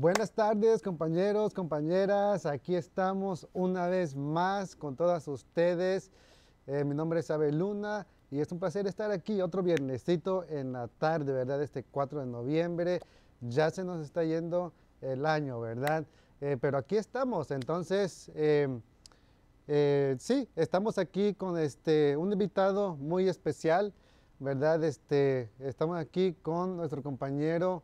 Buenas tardes compañeros, compañeras, aquí estamos una vez más con todas ustedes. Eh, mi nombre es Abel Luna y es un placer estar aquí otro viernesito en la tarde, ¿verdad? Este 4 de noviembre, ya se nos está yendo el año, ¿verdad? Eh, pero aquí estamos, entonces, em, eh, sí, estamos aquí con este, un invitado muy especial, ¿verdad? Este, estamos aquí con nuestro compañero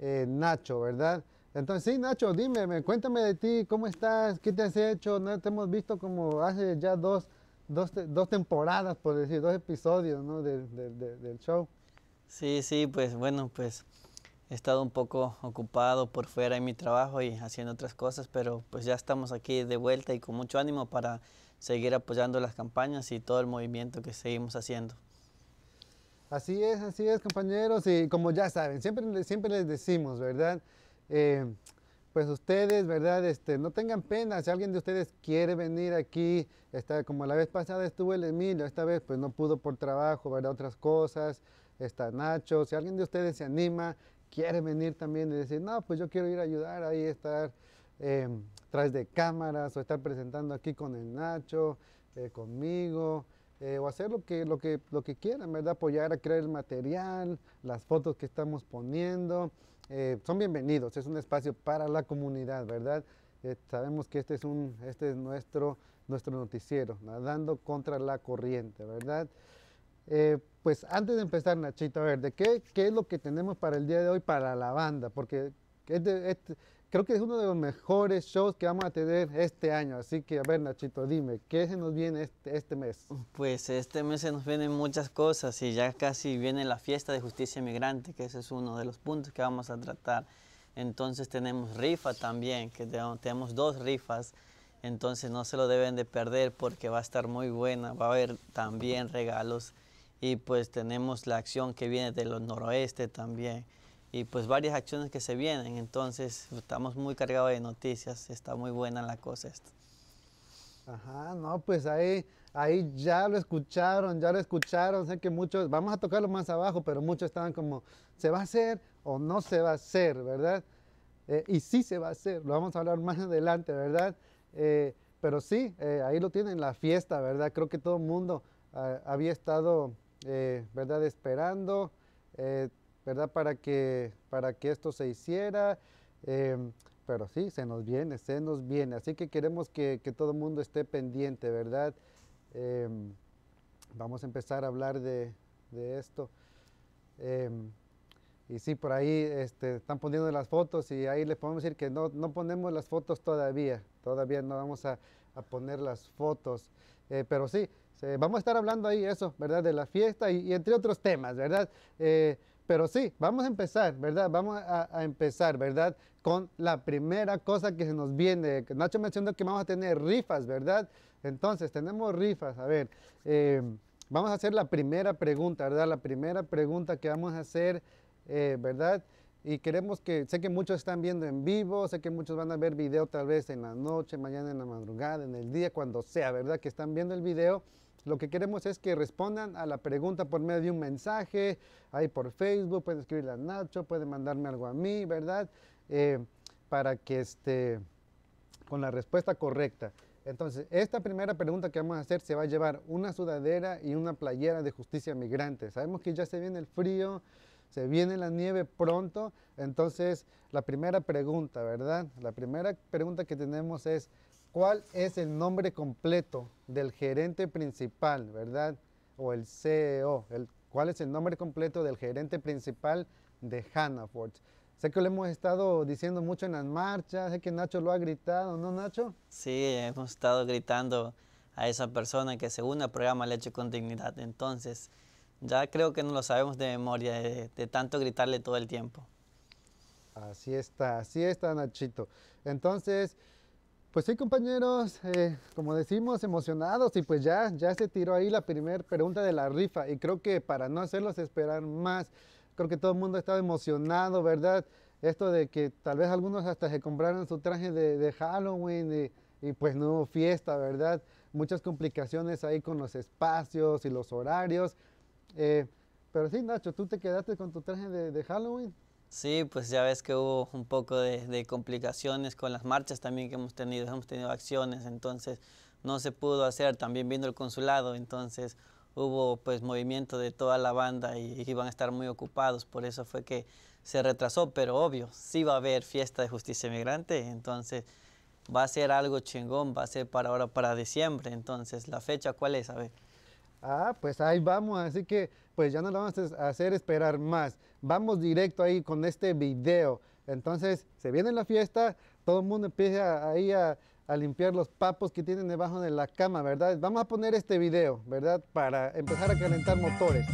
Nacho, ¿verdad? Entonces, sí, Nacho, dime, cuéntame de ti, ¿cómo estás? ¿Qué te has hecho? No te hemos visto como hace ya dos, dos, temporadas, por decir, dos episodios ¿no? del show. Sí, sí, pues bueno, pues he estado un poco ocupado por fuera en mi trabajo y haciendo otras cosas, pero pues ya estamos aquí de vuelta y con mucho ánimo para seguir apoyando las campañas y todo el movimiento que seguimos haciendo. Así es, así es, compañeros, y como ya saben, siempre, siempre les decimos, ¿verdad? Eh, pues ustedes, ¿verdad? Este, no tengan pena, si alguien de ustedes quiere venir aquí, está, como la vez pasada estuvo el Emilio, esta vez pues no pudo por trabajo, ¿verdad? Otras cosas, está Nacho, si alguien de ustedes se anima, quiere venir también y decir, no, pues yo quiero ir a ayudar ahí, estar eh, tras de cámaras o estar presentando aquí con el Nacho, eh, conmigo, o hacer lo que, lo, que, lo que quieran, ¿verdad? Apoyar a crear el material, las fotos que estamos poniendo, eh, son bienvenidos, es un espacio para la comunidad, ¿verdad? Eh, sabemos que este es, un, este es nuestro, nuestro noticiero, nadando contra la corriente, ¿verdad? Eh, pues antes de empezar, Nachito, a ver, qué, qué, es lo que tenemos para el día de hoy para la banda? Porque es creo que es uno de los mejores shows que vamos a tener este año. Así que, a ver, Nachito, dime, ¿qué se nos viene este, este, mes? Pues este mes se nos vienen muchas cosas y ya casi viene la fiesta de justicia migrante, que ese es uno de los puntos que vamos a tratar. Entonces tenemos rifa también, que tenemos dos rifas. Entonces no se lo deben de perder porque va a estar muy buena, va a haber también regalos y pues tenemos la acción que viene de los noroeste también y pues varias acciones que se vienen. Entonces estamos muy cargados de noticias, está muy buena la cosa esta. Ajá, no, pues ahí, ahí ya lo escucharon, ya lo escucharon, sé que muchos, vamos a tocarlo más abajo, pero muchos estaban como, ¿se va a hacer o no se va a hacer, verdad? Eh, y sí se va a hacer, lo vamos a hablar más adelante, ¿verdad? Eh, pero sí, eh, ahí lo tienen, la fiesta, ¿verdad? Creo que todo el mundo había estado, ¿verdad?, esperando, ¿verdad? Para que, para que esto se hiciera. Em, pero sí, se nos viene, se nos viene. Así que queremos que, que todo el mundo esté pendiente, ¿verdad? Em, vamos a empezar a hablar de, de esto. Em, y sí, por ahí este, están poniendo las fotos y ahí les podemos decir que no, no ponemos las fotos todavía. Todavía no vamos a, a poner las fotos. Eh, pero sí, vamos a estar hablando ahí eso, ¿verdad? De la fiesta y, entre otros temas, ¿verdad? Eh, pero sí, vamos a empezar, ¿verdad? Vamos a, empezar, ¿verdad? Con la primera cosa que se nos viene. Nacho mencionó que vamos a tener rifas, ¿verdad? Entonces, tenemos rifas. A ver, eh, vamos a hacer la primera pregunta, ¿verdad? La primera pregunta que vamos a hacer, eh, ¿verdad? Y queremos que, sé que muchos están viendo en vivo, sé que muchos van a ver video tal vez en la noche, mañana en la madrugada, en el día, cuando sea, ¿verdad? Que están viendo el video. Lo que queremos es que respondan a la pregunta por medio de un mensaje, ahí por Facebook, pueden escribirle a Nacho, pueden mandarme algo a mí, ¿verdad? Eh, para que esté con la respuesta correcta. Entonces, esta primera pregunta que vamos a hacer se va a llevar una sudadera y una playera de justicia migrante. Sabemos que ya se viene el frío, se viene la nieve pronto. Entonces, la primera pregunta, ¿verdad? La primera pregunta que tenemos es, ¿Cuál es el nombre completo del gerente principal, verdad? O el CEO. ¿Cuál es el nombre completo del gerente principal de Hannaford? Sé que lo hemos estado diciendo mucho en las marchas, sé que Nacho lo ha gritado, ¿no, Nacho? Sí, hemos estado gritando a esa persona que según el programa le hecho con dignidad. Entonces, ya creo que no lo sabemos de memoria, de tanto gritarle todo el tiempo. Así está, así está, Nachito. Entonces, pues sí, compañeros, eh, como decimos, emocionados y pues ya, ya se tiró ahí la primera pregunta de la rifa y creo que para no hacerlos esperar más, creo que todo el mundo estaba emocionado, ¿verdad? Esto de que tal vez algunos hasta se compraron su traje de, Halloween y, pues no hubo fiesta, ¿verdad? Muchas complicaciones ahí con los espacios y los horarios. Eh, pero sí, Nacho, ¿tú te quedaste con tu traje de Halloween? Sí, pues ya ves que hubo un poco de, complicaciones con las marchas también que hemos tenido, hemos tenido acciones, entonces no se pudo hacer, también viendo el consulado, entonces hubo pues movimiento de toda la banda y, iban a estar muy ocupados, por eso fue que se retrasó, pero obvio, sí va a haber fiesta de justicia migrante, entonces va a ser algo chingón, va a ser para ahora, para diciembre, entonces la fecha, ¿cuál es? A ver. Ah, pues ahí vamos, así que pues ya no lo vamos a hacer esperar más. Vamos directo ahí con este video. Entonces, se viene la fiesta, todo el mundo empieza ahí a, a limpiar los papos que tienen debajo de la cama, ¿verdad? Vamos a poner este video, ¿verdad? Para empezar a calentar motores.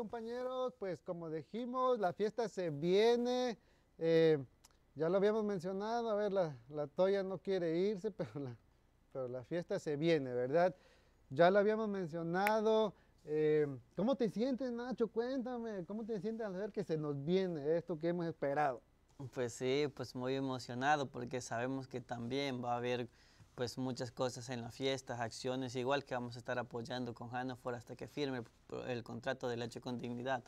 compañeros, pues como dijimos, la fiesta se viene. Eh, ya lo habíamos mencionado, a ver, la, Toya no quiere irse, pero la, pero la fiesta se viene, ¿verdad? Ya lo habíamos mencionado. Eh, ¿Cómo te sientes, Nacho? Cuéntame, ¿cómo te sientes al ver que se nos viene esto que hemos esperado? Pues sí, pues muy emocionado porque sabemos que también va a haber pues muchas cosas en las fiestas, acciones, igual que vamos a estar apoyando con Hannover hasta que firme el contrato del hecho con dignidad.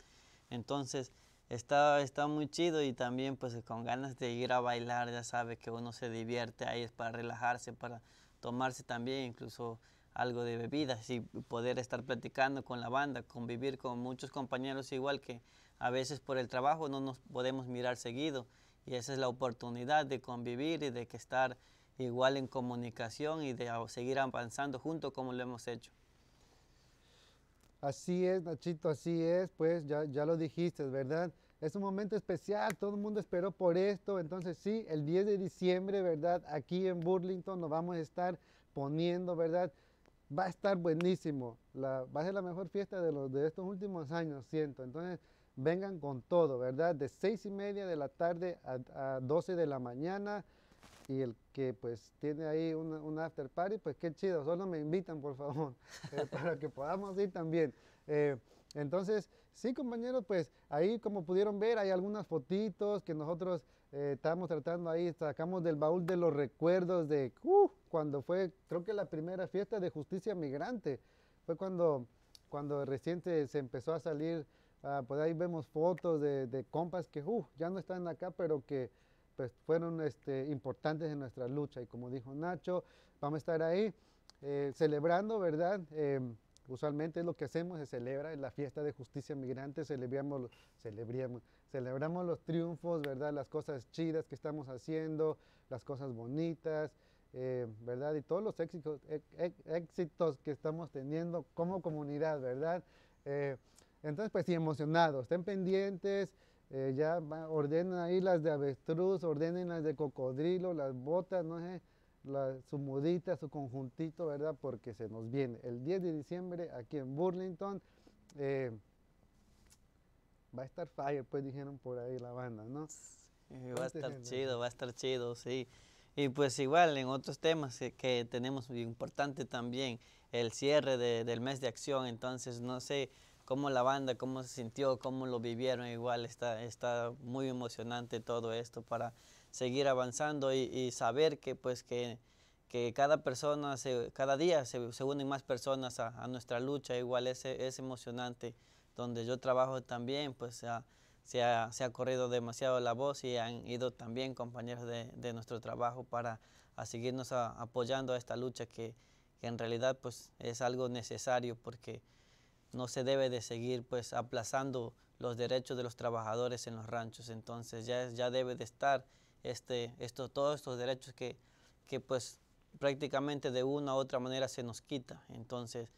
Entonces, está, está muy chido y también pues con ganas de ir a bailar, ya sabe que uno se divierte ahí, es para relajarse, para tomarse también incluso algo de bebidas y poder estar platicando con la banda, convivir con muchos compañeros igual que a veces por el trabajo no nos podemos mirar seguido y esa es la oportunidad de convivir y de que estar igual en comunicación y de seguir avanzando juntos como lo hemos hecho. Así es, Nachito, así es, pues ya, ya lo dijiste, ¿verdad? Es un momento especial, todo el mundo esperó por esto, entonces sí, el 10 de diciembre, ¿verdad? Aquí en Burlington nos vamos a estar poniendo, ¿verdad? Va a estar buenísimo, la, va a ser la mejor fiesta de, los, de estos últimos años, siento, entonces vengan con todo, ¿verdad? De seis y media de la tarde a, a 12 de la mañana, y el que pues tiene ahí un, after party, pues qué chido, solo me invitan por favor, eh, para que podamos ir también. Eh, entonces, sí compañeros, pues ahí como pudieron ver hay algunas fotitos que nosotros eh, estábamos estamos tratando ahí, sacamos del baúl de los recuerdos de uh, cuando fue, creo que la primera fiesta de justicia migrante, fue cuando, cuando reciente se, empezó a salir, pues ahí vemos fotos de, compas que uh, ya no están acá, pero que pues, fueron este, importantes en nuestra lucha y como dijo Nacho, vamos a estar ahí eh, celebrando, ¿verdad? Em, usualmente es lo que hacemos, se celebra en la fiesta de justicia migrante, celebramos, celebramos, los triunfos, ¿verdad? Las cosas chidas que estamos haciendo, las cosas bonitas, em, ¿verdad? Y todos los éxitos, e, e, éxitos que estamos teniendo como comunidad, ¿verdad? Eh, entonces, pues sí, emocionados, estén pendientes. Eh, ya ordenen ahí las de avestruz, ordenen las de cocodrilo, las botas, no sé, su mudita, su conjuntito, ¿verdad? Porque se nos viene el 10 de diciembre aquí en Burlington. Eh, va a estar fire, pues dijeron por ahí la banda, ¿no? va a estar chido, va a estar chido, sí. Y pues igual en otros temas que, tenemos muy importante también, el cierre del mes de acción, entonces no sé, cómo la banda, cómo se sintió, cómo lo vivieron. Igual está, está muy emocionante todo esto para seguir avanzando y, saber que pues que, que cada persona, se, cada día se, unen más personas a, nuestra lucha. Igual es, es, emocionante. Donde yo trabajo también, pues se ha, se ha, corrido demasiado la voz y han ido también compañeros de, nuestro trabajo para seguirnos apoyando a esta lucha que, que, en realidad pues es algo necesario porque no se debe de seguir pues aplazando los derechos de los trabajadores en los ranchos. Entonces ya, ya debe de estar este, esto, todos estos derechos que, pues prácticamente de una u otra manera se nos quita. Entonces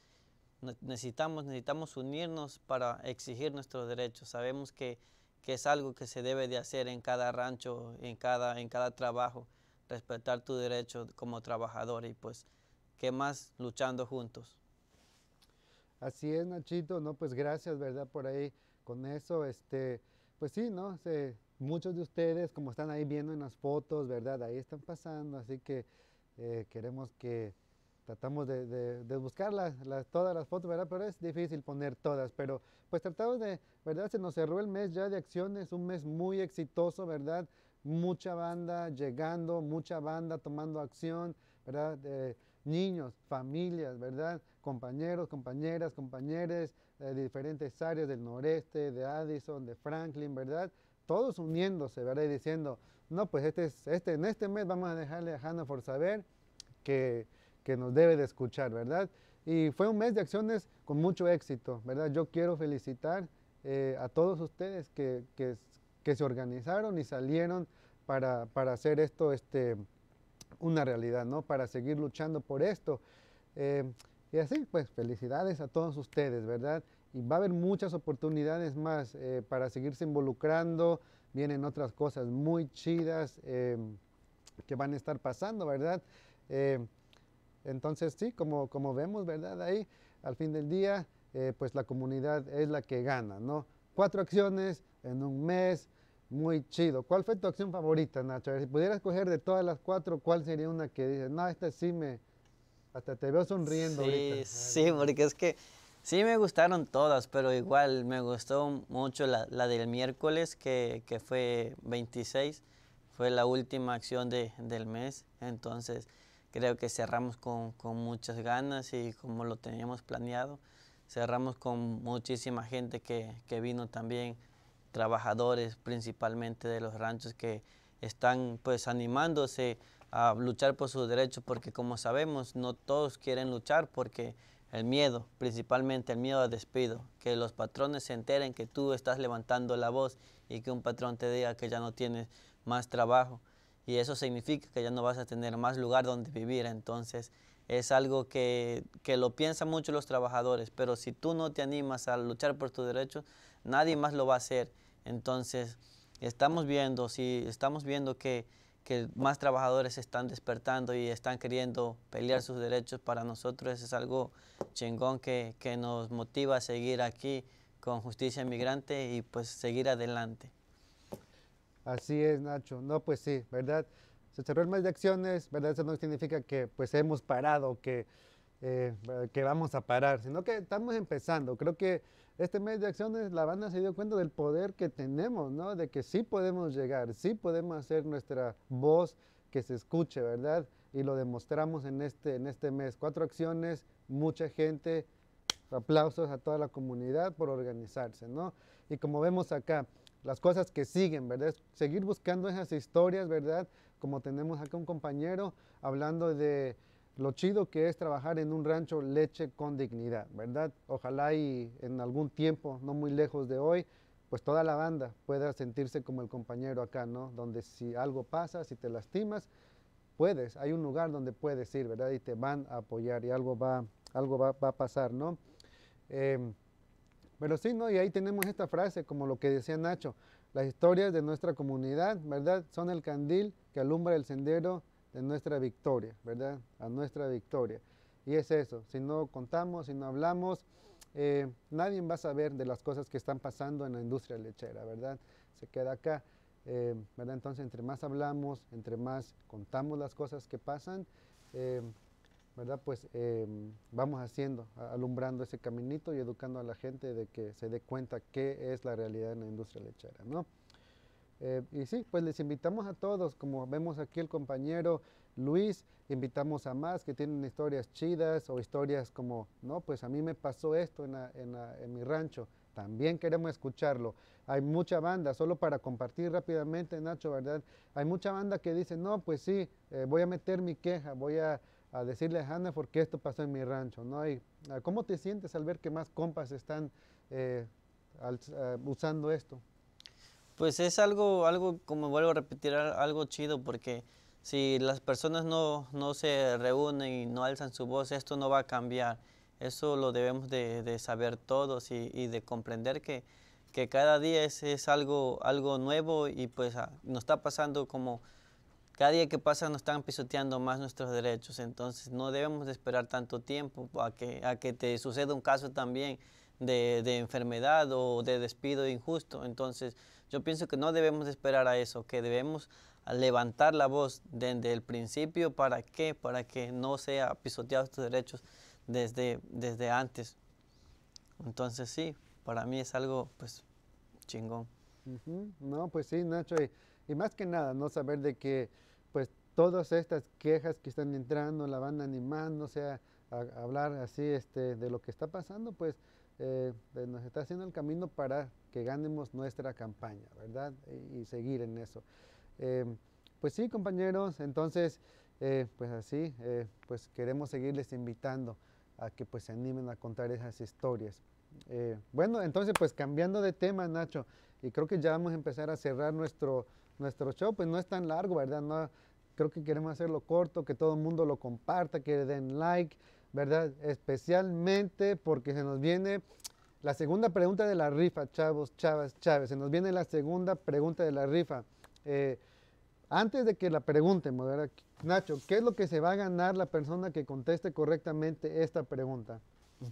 necesitamos, necesitamos unirnos para exigir nuestros derechos. Sabemos que, es algo que se debe de hacer en cada rancho, en cada, en cada trabajo, respetar tu derecho como trabajador y pues qué más luchando juntos. Así es, Nachito, ¿no? Pues gracias, ¿verdad? Por ahí con eso, este, pues sí, ¿no? muchos de ustedes, como están ahí viendo en las fotos, ¿verdad? Ahí están pasando, así que eh, queremos que tratamos de, buscar todas las fotos, ¿verdad? Pero es difícil poner todas, pero pues tratamos de, ¿verdad? Se nos cerró el mes ya de acciones, un mes muy exitoso, ¿verdad? Mucha banda llegando, mucha banda tomando acción, ¿verdad? niños, familias, ¿verdad? compañeros, compañeras, compañeros de diferentes áreas del noreste, de Addison, de Franklin, ¿verdad? Todos uniéndose, ¿verdad? Y diciendo, no, pues este, este, en este mes vamos a dejarle a Hannaford saber que, nos debe de escuchar, ¿verdad? Y fue un mes de acciones con mucho éxito, ¿verdad? Yo quiero felicitar eh, a todos ustedes que, que, se organizaron y salieron para, hacer esto este, una realidad, ¿no? Para seguir luchando por esto. Eh, y así, pues felicidades a todos ustedes, ¿verdad? Y va a haber muchas oportunidades más eh, para seguirse involucrando. Vienen otras cosas muy chidas em, que van a estar pasando, ¿verdad? Em, entonces, sí, como, como vemos, ¿verdad? Ahí, al fin del día, eh, pues la comunidad es la que gana, ¿no? Cuatro acciones en un mes, muy chido. ¿Cuál fue tu acción favorita, Nacho? si pudieras coger de todas las cuatro, ¿cuál sería una que dices, no, esta sí me, hasta te veo sonriendo sí, Sí, porque es que sí me gustaron todas, pero igual me gustó mucho la, del miércoles, que, fue 26, fue la última acción del mes, entonces creo que cerramos con, muchas ganas y como lo teníamos planeado, cerramos con muchísima gente que, que vino también, trabajadores principalmente de los ranchos que están pues animándose, a luchar por sus derechos, porque como sabemos, no todos quieren luchar porque el miedo, principalmente el miedo a despido, que los patrones se enteren que tú estás levantando la voz y que un patrón te diga que ya no tienes más trabajo. Y eso significa que ya no vas a tener más lugar donde vivir. Entonces es algo que, lo piensan mucho los trabajadores, pero si tú no te animas a luchar por tus derechos, nadie más lo va a hacer. Entonces estamos viendo, si estamos viendo que que más trabajadores se están despertando y están queriendo pelear sus derechos para nosotros es algo chingón que, que nos motiva a seguir aquí con justicia migrante y pues seguir adelante. Así es, Nacho. No, pues sí, ¿verdad? Se cerró el mes de acciones, ¿verdad? Eso no significa que pues hemos parado, que, eh, que vamos a parar, sino que estamos empezando. Creo que este mes de acciones la banda se dio cuenta del poder que tenemos, ¿no? De que sí podemos llegar, sí podemos hacer nuestra voz que se escuche, ¿verdad? Y lo demostramos en este, en este mes. Cuatro acciones, mucha gente, aplausos a toda la comunidad por organizarse, ¿no? Y como vemos acá, las cosas que siguen, ¿verdad? Seguir buscando esas historias, ¿verdad? Como tenemos acá un compañero hablando de lo chido que es trabajar en un rancho leche con dignidad, ¿verdad? Ojalá y en algún tiempo, no muy lejos de hoy, pues toda la banda pueda sentirse como el compañero acá, ¿no? Donde si algo pasa, si te lastimas, puedes, hay un lugar donde puedes ir, ¿verdad? Y te van a apoyar y algo va, algo va, a pasar, ¿no? Em, pero sí, ¿no? Y ahí tenemos esta frase, como lo que decía Nacho, las historias de nuestra comunidad, ¿verdad? Son el candil que alumbra el sendero de nuestra victoria, ¿verdad? A nuestra victoria. Y es eso, si no contamos, si no hablamos, eh, nadie va a saber de las cosas que están pasando en la industria lechera, ¿verdad? Se queda acá, eh, ¿verdad? Entonces, entre más hablamos, entre más contamos las cosas que pasan, eh, ¿verdad? Pues vamos haciendo, alumbrando ese caminito y educando a la gente de que se dé cuenta qué es la realidad en la industria lechera, ¿no? Eh, y sí, pues les invitamos a todos, como vemos aquí el compañero Luis, invitamos a más que tienen historias chidas o historias como, no, pues a mí me pasó esto en, en, mi rancho, también queremos escucharlo. Hay mucha banda, solo para compartir rápidamente, Nacho, ¿verdad? Hay mucha banda que dice, no, pues sí, eh, voy a meter mi queja, voy a, decirle a Hannah porque esto pasó en mi rancho, ¿no? Y, ah, ¿Cómo te sientes al ver que más compas están eh, usando esto? Pues es algo, algo como vuelvo a repetir, algo chido porque si las personas no, se reúnen y no alzan su voz, esto no va a cambiar. Eso lo debemos de, saber todos y, de comprender que, que, cada día es, algo, algo nuevo y pues ah, nos está pasando como cada día que pasa nos están pisoteando más nuestros derechos. Entonces no debemos de esperar tanto tiempo a que, a que te suceda un caso también de, de enfermedad o de despido injusto. Entonces yo pienso que no debemos esperar a eso, que debemos levantar la voz desde el principio para qué? para que no sea pisoteados tus derechos desde, desde antes. Entonces sí, para mí es algo pues chingón. No, pues sí, Nacho, y, más que nada, no saber de que pues todas estas quejas que están entrando la van animando, o sea, a, hablar así este, de lo que está pasando, pues eh, nos está haciendo el camino para que ganemos nuestra campaña, ¿verdad? Y, seguir en eso. Em, pues sí, compañeros, entonces, eh, pues así, eh, pues queremos seguirles invitando a que pues se animen a contar esas historias. Eh, bueno, entonces, pues cambiando de tema, Nacho, y creo que ya vamos a empezar a cerrar nuestro, nuestro show, pues no es tan largo, ¿verdad? No, creo que queremos hacerlo corto, que todo el mundo lo comparta, que le den like, ¿verdad? Especialmente porque se nos viene la segunda pregunta de la rifa, chavos, chavas, chaves. Se nos viene la segunda pregunta de la rifa. Eh, antes de que la pregunten, Nacho, ¿qué es lo que se va a ganar la persona que conteste correctamente esta pregunta?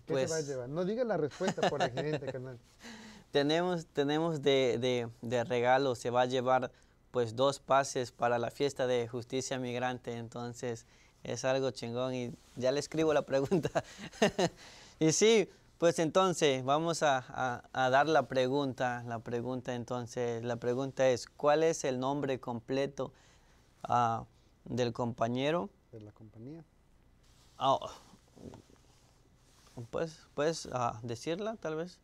¿Qué se va a pues llevar? No diga la respuesta por accidente, canal. Tenemos, tenemos de, regalo, se va a llevar pues dos pases para la fiesta de justicia migrante, entonces es algo chingón y ya le escribo la pregunta. y sí, pues entonces vamos a, dar la pregunta. La pregunta entonces, la pregunta es, ¿cuál es el nombre completo ah, del compañero? De la compañía. Ah, pues, ¿Puedes ah, decirla tal vez?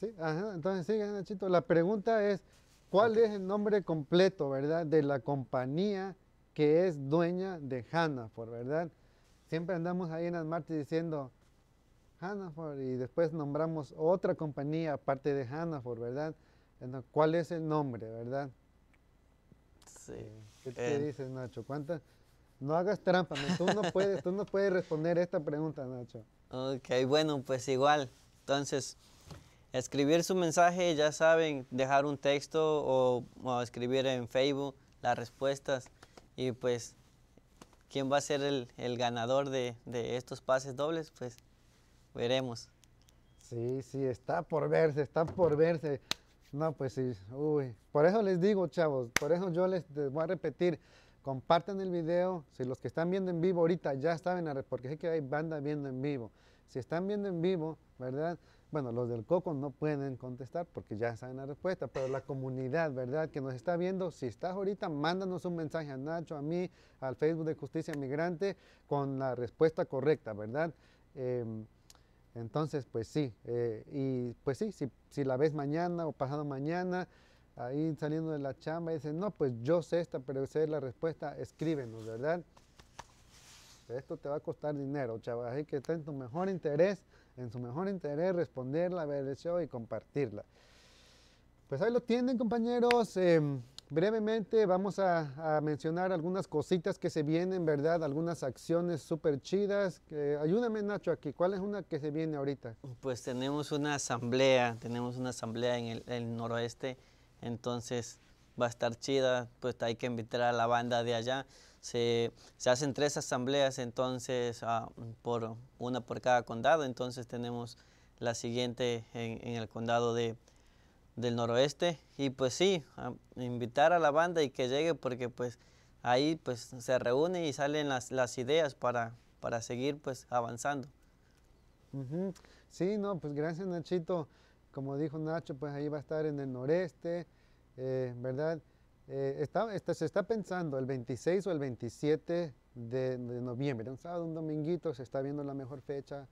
Sí, entonces sí, Nachito. La pregunta es, ¿cuál es el nombre completo, verdad, de la compañía que es dueña de Hannaford, verdad? Siempre andamos ahí en martes diciendo Hannaford y después nombramos otra compañía aparte de Hannaford, ¿verdad? ¿Cuál es el nombre, verdad? Sí. Eh, ¿Qué, dices, Nacho? No hagas trampa, Tú, no puedes, responder esta pregunta, Nacho. Ok, bueno, pues igual. Entonces, escribir su mensaje, ya saben, dejar un texto o, o escribir en Facebook las respuestas y pues quién va a ser el, ganador de, estos pases dobles, pues veremos. Sí, sí, está por verse, está por verse. No, pues sí, uy. Por eso les digo, chavos, por eso yo les, voy a repetir, compartan el video, si los que están viendo en vivo ahorita ya saben, porque sé que hay banda viendo en vivo. Si están viendo en vivo, ¿verdad? bueno, los del coco no pueden contestar porque ya saben la respuesta, pero la comunidad, ¿verdad? Que nos está viendo, si estás ahorita, mándanos un mensaje a Nacho, a mí, al Facebook de Justicia Migrante con la respuesta correcta, ¿verdad? Em, entonces, pues sí, eh, y pues sí, si, la ves mañana o pasado mañana, ahí saliendo de la chamba, y dices, no, pues yo sé esta, pero sé la respuesta, escríbenos, ¿verdad? Esto te va a costar dinero, chaval, así que estar en tu mejor interés en su mejor interés responderla, ver el show y compartirla. Pues ahí lo tienen compañeros. Em, brevemente vamos a, mencionar algunas cositas que se vienen, ¿verdad? Algunas acciones súper chidas. ayúdame Nacho aquí, ¿cuál es una que se viene ahorita? Pues tenemos una asamblea, tenemos una asamblea en el noroeste, entonces va a estar chida, pues hay que invitar a la banda de allá. Se, se hacen tres asambleas entonces, ah, por, una por cada condado, entonces tenemos la siguiente en, el condado de, del noroeste. Y pues sí, ah, invitar a la banda y que llegue porque pues ahí pues se reúne y salen las, las ideas para, para seguir pues avanzando. Sí, no, pues gracias Nachito. Como dijo Nacho, pues ahí va a estar en el noreste, eh, ¿verdad? Eh, está, este, se está pensando el 26 o el 27 de, noviembre, un sábado, un dominguito, se está viendo la mejor fecha.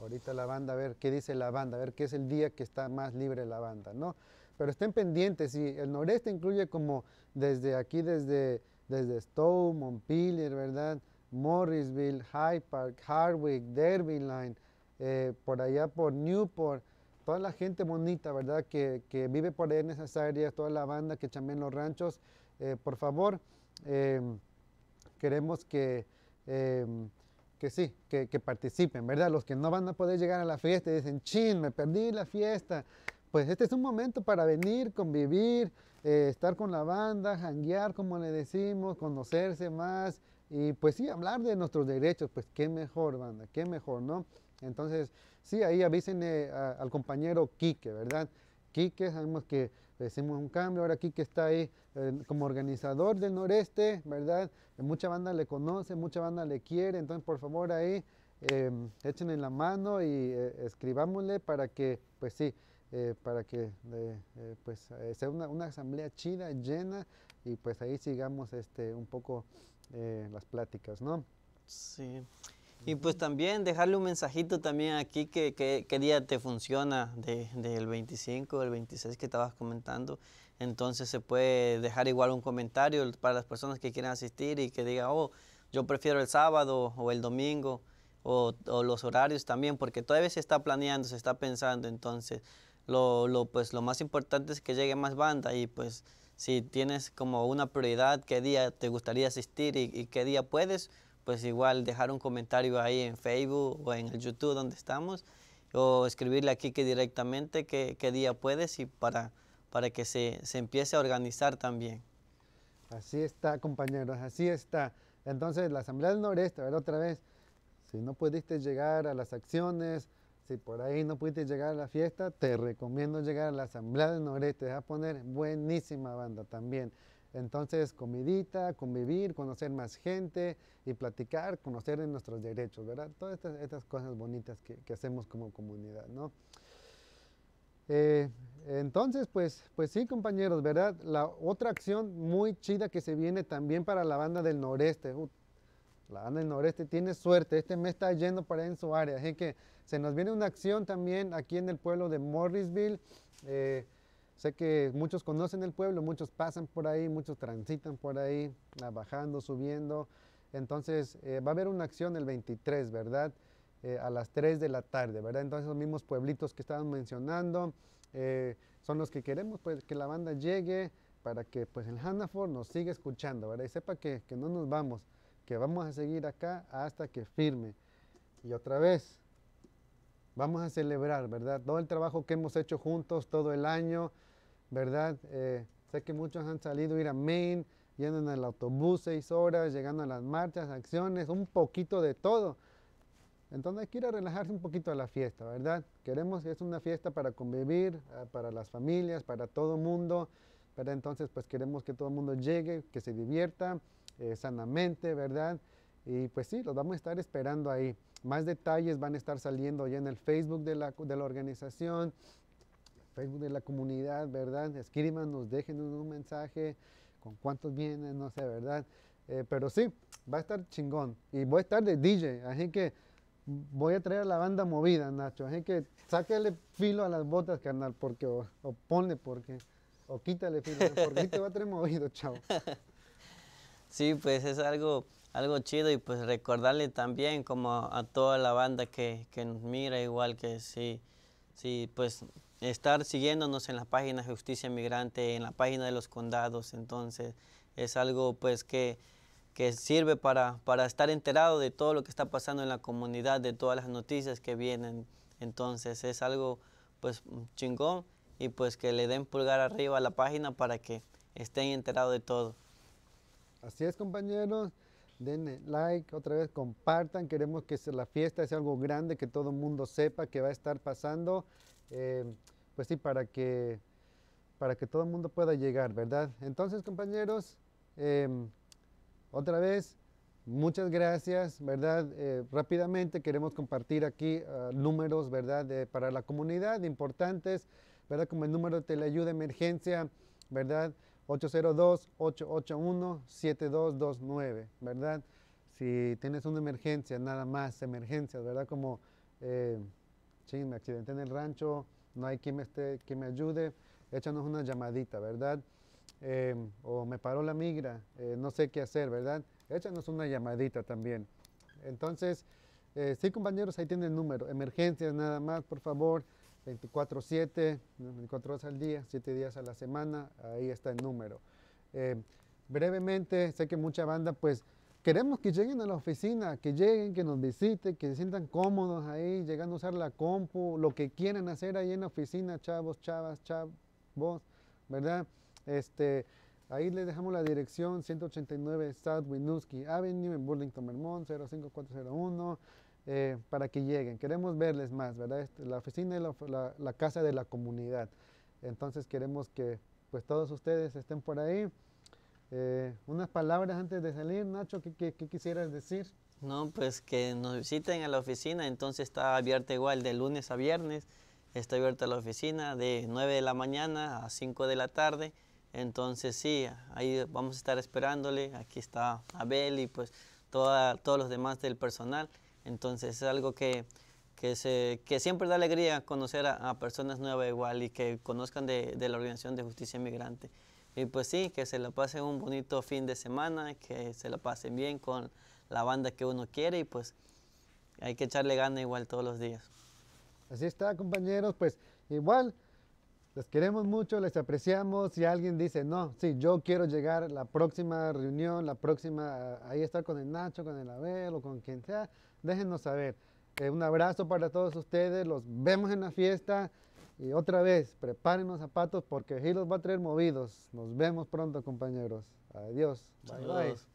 Ahorita la banda, a ver qué dice la banda, a ver qué es el día que está más libre la banda, ¿no? Pero estén pendientes, y el noreste incluye como desde aquí, desde, desde Stowe, Montpelier, ¿verdad? Morrisville, High Park, Hardwick, Derby Line, eh, por allá por Newport, toda la gente bonita, ¿verdad? Que, vive por ahí en esas áreas, toda la banda que chamea en los ranchos, eh, por favor, em, queremos que, em, que sí, que, que, participen, ¿verdad? Los que no van a poder llegar a la fiesta y dicen, chin, me perdí la fiesta. Pues este es un momento para venir, convivir, eh, estar con la banda, janguear, como le decimos, conocerse más y pues sí, hablar de nuestros derechos, pues qué mejor, banda, qué mejor, ¿no? Entonces, sí, ahí avísenle eh, al compañero Quique, ¿verdad? Quique, sabemos que hicimos un cambio, ahora Quique está ahí eh, como organizador del noreste, ¿verdad? Eh, mucha banda le conoce, mucha banda le quiere, entonces por favor ahí eh, em, échenle la mano y escribámosle para que, pues sí, para que pues sea una, asamblea chida, llena y pues ahí sigamos este, un poco las pláticas, ¿no? Sí. Y pues también dejarle un mensajito también aquí que, día te funciona del 25, el 26 que estabas comentando. Entonces se puede dejar igual un comentario para las personas que quieran asistir y que diga, oh, yo prefiero el sábado o el domingo o, los horarios también, porque todavía se está planeando, se está pensando. Entonces lo, pues, lo más importante es que llegue más banda y pues si tienes como una prioridad qué día te gustaría asistir y, y qué día puedes, pues igual dejar un comentario ahí en Facebook o en el YouTube donde estamos, o escribirle aquí que directamente qué, qué día puedes y para, para que se, se empiece a organizar también. Así está, compañeros, así está. Entonces, la Asamblea del Noreste, a ver otra vez, si no pudiste llegar a las acciones, si por ahí no pudiste llegar a la fiesta, te recomiendo llegar a la Asamblea del Noreste, va a poner buenísima banda también. Entonces, comidita, convivir, conocer más gente y platicar, conocer de nuestros derechos, ¿verdad? Todas estas, cosas bonitas que, hacemos como comunidad, ¿no? Eh, entonces, pues, pues sí, compañeros, ¿verdad? La otra acción muy chida que se viene también para la banda del noreste. la banda del noreste tiene suerte, este mes está yendo para en su área, así que se nos viene una acción también aquí en el pueblo de Morrisville. Eh, Sé que muchos conocen el pueblo, muchos pasan por ahí, muchos transitan por ahí, ah, bajando, subiendo. Entonces eh, va a haber una acción el 23, ¿verdad? Eh, a las 3 de la tarde, ¿verdad? Entonces los mismos pueblitos que estaban mencionando eh, son los que queremos pues, que la banda llegue para que pues el Hannaford nos siga escuchando, ¿verdad? Y sepa que, que no nos vamos, que vamos a seguir acá hasta que firme. Y otra vez, vamos a celebrar, ¿verdad? Todo el trabajo que hemos hecho juntos todo el año, ¿verdad? Eh, sé que muchos han salido a ir a Maine, yendo en el autobús seis horas, llegando a las marchas, acciones, un poquito de todo. Entonces hay relajarse un poquito a la fiesta, ¿verdad? Queremos que es una fiesta para convivir, eh, para las familias, para todo mundo, pero Entonces pues queremos que todo el mundo llegue, que se divierta eh, sanamente, ¿verdad? Y pues sí, los vamos a estar esperando ahí. Más detalles van a estar saliendo ya en el Facebook de la, de la organización, Facebook de la comunidad, ¿verdad? nos dejen un mensaje con cuántos vienen, no sé, ¿verdad? Eh, pero sí, va a estar chingón. Y voy a estar de DJ, así que voy a traer a la banda movida, Nacho. Así que sáquele filo a las botas, carnal, porque, o, ponle, porque, o quítale filo, porque te va a traer movido, chao. Sí, pues es algo, algo chido y pues recordarle también como a toda la banda que, que nos mira igual que sí, sí, pues estar siguiéndonos en la página Justicia Migrante, en la página de los condados, entonces es algo pues que, sirve para, para estar enterado de todo lo que está pasando en la comunidad, de todas las noticias que vienen, entonces es algo pues chingón y pues que le den pulgar arriba a la página para que estén enterados de todo. Así es compañeros, den like, otra vez compartan, queremos que la fiesta sea algo grande, que todo el mundo sepa que va a estar pasando. Eh, pues sí, para que, para que todo el mundo pueda llegar, ¿verdad? Entonces, compañeros, em, otra vez, muchas gracias, ¿verdad? Eh, rápidamente queremos compartir aquí ah, números, ¿verdad? para la comunidad importantes, ¿verdad? Como el número de teleayuda emergencia, ¿verdad? 802-881-7229, ¿verdad? Si tienes una emergencia, nada más, emergencias, ¿verdad? Como, eh, ching, me accidenté en el rancho, no hay quien me, esté, me ayude, échanos una llamadita, ¿verdad? Em, o me paró la migra, eh, no sé qué hacer, ¿verdad? Échanos una llamadita también. Entonces, eh, sí compañeros, ahí tienen el número, emergencias nada más, por favor, 24-7, 24 horas al día, 7 días a la semana, ahí está el número. Em, brevemente, sé que mucha banda pues Queremos que lleguen a la oficina, que lleguen, que nos visiten, que se sientan cómodos ahí, llegando a usar la compu, lo que quieran hacer ahí en la oficina, chavos, chavas, chavos, ¿verdad? Este, ahí les dejamos la dirección 189 South Winooski Avenue en Burlington, Vermont, 05401. Eh, para que lleguen. Queremos verles más, ¿verdad? Este, la oficina es la, la, casa de la comunidad. Entonces queremos que pues todos ustedes estén por ahí. Eh, unas palabras antes de salir, Nacho, ¿qué, quisieras decir? No, pues que nos visiten a la oficina, entonces está abierta igual de lunes a viernes, está abierta la oficina de 9 de la mañana a 5 de la tarde, entonces sí, ahí vamos a estar esperándole, aquí está Abel y pues todos los demás del personal, entonces es algo que, que, siempre da alegría conocer a, personas nuevas igual y que conozcan de, de la Organización de Justicia Migrante. Y pues sí, que se lo pasen un bonito fin de semana, que se lo pasen bien con la banda que uno quiere y pues hay que echarle gana igual todos los días. Así está, compañeros, pues igual les queremos mucho, les apreciamos. Si alguien dice, no, sí, yo quiero llegar a la próxima reunión, la próxima, ahí está con el Nacho, con el Abel o con quien sea, déjenos saber. Eh, un abrazo para todos ustedes, los vemos en la fiesta. Y otra vez, prepárenos los zapatos porque Gil los va a traer movidos. Nos vemos pronto, compañeros. Adiós. Bye, bye.